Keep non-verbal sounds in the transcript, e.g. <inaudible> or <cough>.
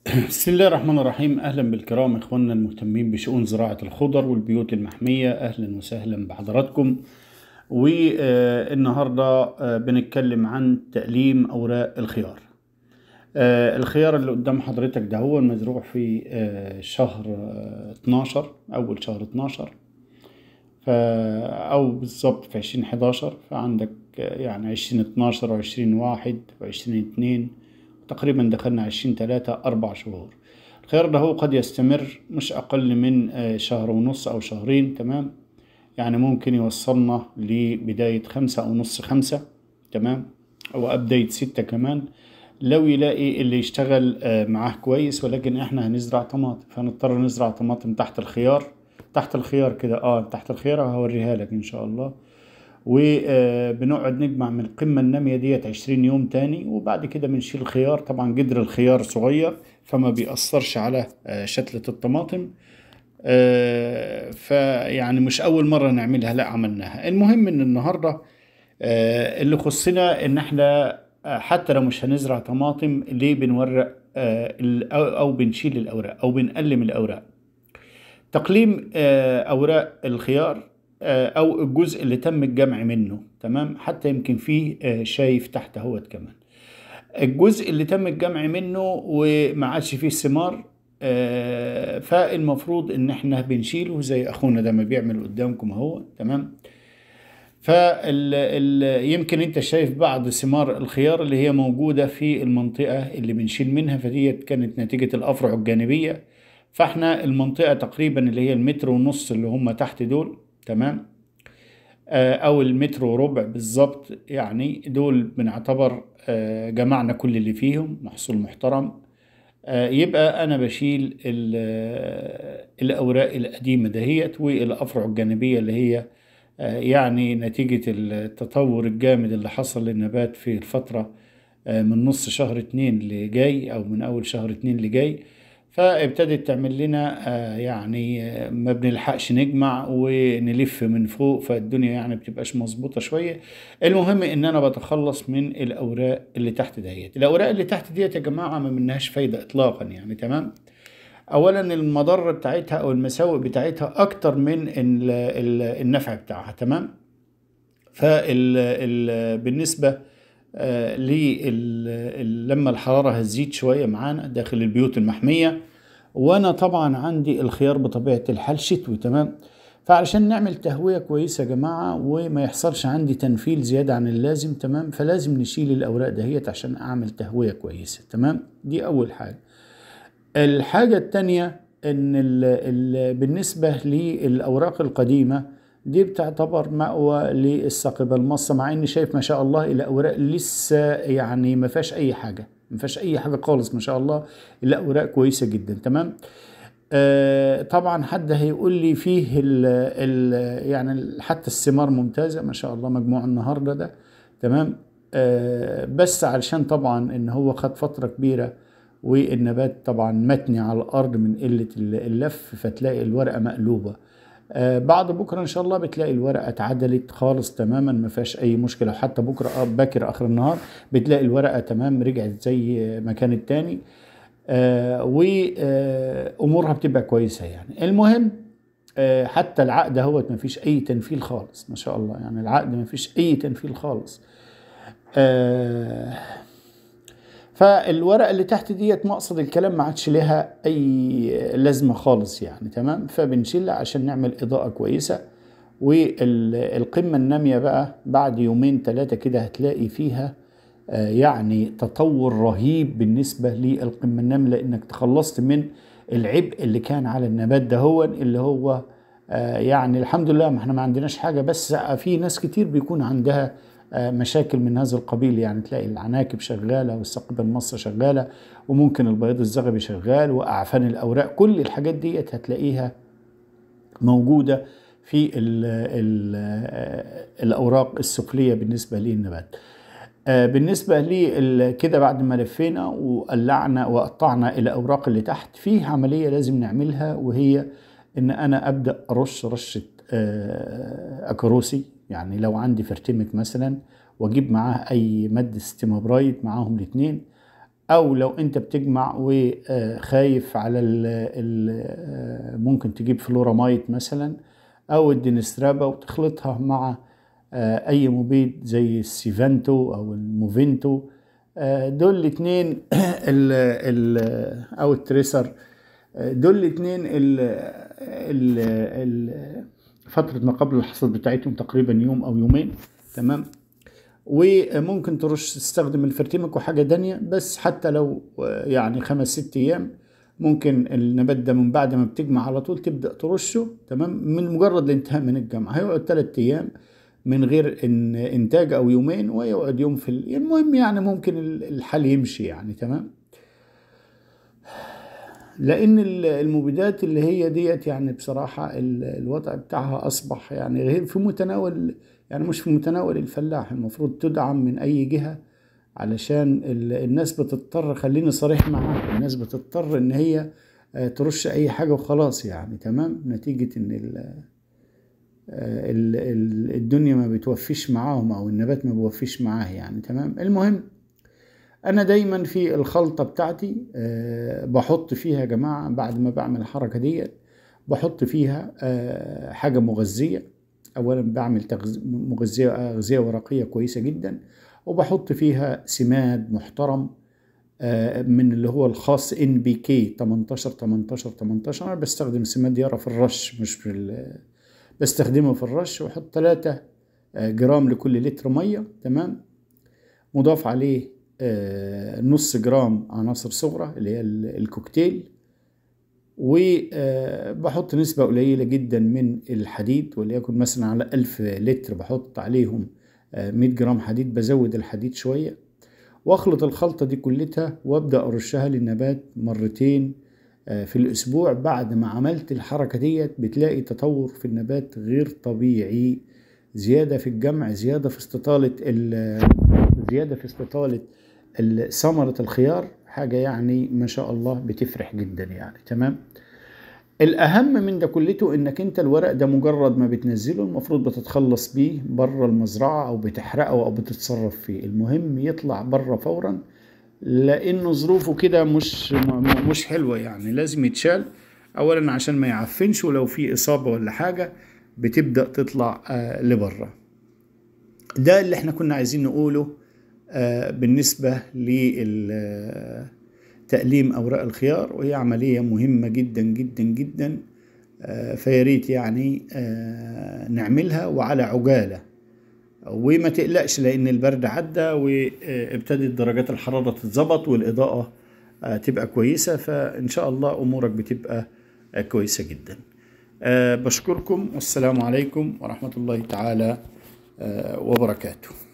<clears throat> بسم الله الرحمن الرحيم اهلا بالكرام اخواننا المهتمين بشؤون زراعه الخضر والبيوت المحميه اهلا وسهلا بحضراتكم والنهارده آه، بنتكلم عن تقليم اوراق الخيار آه، الخيار اللي قدام حضرتك ده هو مزروع في آه، شهر 12 اول شهر 12 او بالظبط في 2011 فعندك يعني 2012 و 2021 و 2022 تقريبا دخلنا عشرين تلاتة أربع شهور الخيار ده هو قد يستمر مش أقل من آه، شهر ونص أو شهرين تمام يعني ممكن يوصلنا لبداية خمسة أو نص خمسة تمام أو أبديت ستة كمان لو يلاقي اللي يشتغل آه، معاه كويس ولكن احنا هنزرع طماطم فهنضطر نزرع طماطم تحت الخيار تحت الخيار كده اه تحت الخيار هوريها لك ان شاء الله وبنقعد نجمع من القمة النامية ديت عشرين يوم تاني وبعد كده بنشيل الخيار طبعا جدر الخيار صغير فما بيأثرش على آه، شتلة الطماطم آه، فيعني مش أول مرة نعملها لا عملناها المهم إن النهاردة آه، اللي خصنا إن احنا حتى لو مش هنزرع طماطم ليه بنورق أو بنشيل الأوراق أو بنقلم الأوراق تقليم أوراق الخيار آه، او الجزء اللي تم الجمع منه تمام حتى يمكن فيه آه، شايف تحت اهوت كمان الجزء اللي تم الجمع منه وما عادش فيه ثمار آه، فالمفروض ان احنا بنشيله زي اخونا ده ما بيعمل قدامكم اهو تمام يمكن انت شايف بعض ثمار الخيار اللي هي موجودة في المنطقة اللي بنشيل منها فديت كانت نتيجة الافرع الجانبية فاحنا المنطقة تقريبا اللي هي المتر ونص اللي هم تحت دول تمام آه، او المترو ربع بالظبط يعني دول بنعتبر آه، جمعنا كل اللي فيهم محصول محترم آه، يبقى انا بشيل الاوراق القديمه دهيت والافرع الجانبيه اللي هي يعني نتيجه التطور الجامد اللي حصل للنبات في الفتره من نص شهر اتنين اللي جاي او من اول شهر اتنين اللي جاي فابتدت تعمل لنا آه، يعني آه، ما بنلحقش نجمع ونلف من فوق فالدنيا يعني بتبقاش مظبوطه شويه المهم ان انا بتخلص من الاوراق اللي تحت ديت الاوراق اللي تحت ديت يا جماعه ما منهاش فايده اطلاقا يعني تمام اولا المضر بتاعتها او المساوئ بتاعتها اكتر من النفع بتاعها تمام فبالنسبه آه، لما الحرارة هتزيد شوية معانا داخل البيوت المحمية وانا طبعا عندي الخيار بطبيعة الحال شتوي تمام فعلشان نعمل تهوية كويسة يا جماعة وما يحصلش عندي تنفيل زيادة عن اللازم تمام فلازم نشيل الأوراق دهيت عشان أعمل تهوية كويسة تمام دي أول حاجة الحاجة التانية إن الـ الـ بالنسبة للأوراق القديمة دي بتعتبر مأوى للثقب المصة مع اني شايف ما شاء الله الاوراق لسه يعني ما فيهاش اي حاجة ما فيهاش اي حاجة خالص ما شاء الله الاوراق كويسة جدا تمام آه طبعا حد هيقول لي فيه ال ال يعني حتى الثمار ممتازة ما شاء الله مجموع النهاردة ده تمام آه بس علشان طبعا ان هو خد فترة كبيرة والنبات طبعا متني على الارض من قلة اللف فتلاقي الورقة مقلوبة آه، بعد بكره ان شاء الله بتلاقي الورقه اتعدلت خالص تماما ما فيهاش اي مشكله وحتى بكره آه، باكر اخر النهار بتلاقي الورقه تمام رجعت زي ما كانت تاني آه، وامورها بتبقى كويسه يعني المهم حتى العقد اهوت ما فيش اي تنفيل خالص ما شاء الله يعني العقد ما فيش اي تنفيل خالص آه فالورقه اللي تحت ديت مقصد الكلام ما عادش لها اي لازمه خالص يعني تمام فبنشيلها عشان نعمل اضاءه كويسه والقمه الناميه بقى بعد يومين ثلاثه كده هتلاقي فيها آه، يعني تطور رهيب بالنسبه للقمه الناميه لانك تخلصت من العبء اللي كان على النبات ده هو اللي هو آه، يعني الحمد لله ما احنا ما عندناش حاجه بس في ناس كتير بيكون عندها آه، مشاكل من هذا القبيل يعني تلاقي العناكب شغالة والساقية المصر شغالة وممكن البياض الزغبي شغال وأعفان الأوراق كل الحاجات ديت هتلاقيها موجودة في الـ الـ آه، الأوراق السفلية بالنسبة للنبات آه، بالنسبة لي كده بعد ما لفينا وقلعنا وقطعنا الأوراق اللي تحت في عملية لازم نعملها وهي إن أنا أبدأ أرش رشة أكروسي يعني لو عندي فرتمك مثلا واجيب معاه اي ماده ستيمابرايت معاهم الاثنين او لو انت بتجمع وخايف على الـ الـ ممكن تجيب فلورامايت مثلا او الدينسترابا وتخلطها مع اي مبيد زي السيفانتو او الموفينتو دول الاثنين <coughs> او التريسر دول الاثنين فتره ما قبل الحصاد بتاعتهم تقريبا يوم او يومين تمام وممكن ترش تستخدم الفرتيمك وحاجه دانية بس حتى لو آه، يعني خمس ست ايام ممكن النبات ده من بعد ما بتجمع على طول تبدا ترشه تمام من مجرد الانتهاء من الجمع هيقعد ثلاث ايام من غير إن انتاج او يومين ويقعد يوم في المهم يعني ممكن الحل يمشي يعني تمام لان المبيدات اللي هي ديت يعني بصراحه الوضع بتاعها اصبح يعني غير في متناول يعني مش في متناول الفلاح المفروض تدعم من اي جهه علشان الناس بتضطر خليني صريح معاك الناس بتضطر ان هي آه، ترش اي حاجه وخلاص يعني تمام نتيجه ان الـ آه، الدنيا ما بتوفيش معاهم او النبات ما بيوفيش معاه يعني تمام المهم انا دايما في الخلطة بتاعتي آه، بحط فيها يا جماعة بعد ما بعمل الحركة دي بحط فيها آه، حاجة مغذية اولا بعمل مغذية اغذية ورقية كويسة جدا وبحط فيها سماد محترم آه، من اللي هو الخاص ان بي كي 18 18 18 انا بستخدم سماد يارا في الرش مش في بستخدمه في الرش واحط 3 جرام لكل لتر ميه تمام مضاف عليه آه، نص جرام عناصر صغرى اللي هي الكوكتيل وبحط آه، نسبة قليلة جدا من الحديد وليكن مثلا على ألف لتر بحط عليهم 100 آه، جرام حديد بزود الحديد شوية واخلط الخلطة دي كلتها وابدأ ارشها للنبات مرتين في الأسبوع بعد ما عملت الحركة دي بتلاقي تطور في النبات غير طبيعي زيادة في الجمع زيادة في استطالة زياده في استطاله ثمره الخيار حاجه يعني ما شاء الله بتفرح جدا يعني تمام الاهم من ده كلته انك انت الورق ده مجرد ما بتنزله المفروض بتتخلص بيه بره المزرعه او بتحرقه او بتتصرف فيه المهم يطلع بره فورا لانه ظروفه كده مش مش حلوه يعني لازم يتشال اولا عشان ما يعفنش ولو في اصابه ولا حاجه بتبدا تطلع آه، لبره ده اللي احنا كنا عايزين نقوله آه، بالنسبة لتأليم أوراق الخيار وهي عملية مهمة جدا جدا جدا آه، فياريت يعني آه، نعملها وعلى عجالة وما تقلقش لأن البرد عدى وابتدت درجات الحرارة تتظبط والإضاءة تبقى كويسة فإن شاء الله أمورك بتبقى كويسة جدا بشكركم والسلام عليكم ورحمة الله تعالى وبركاته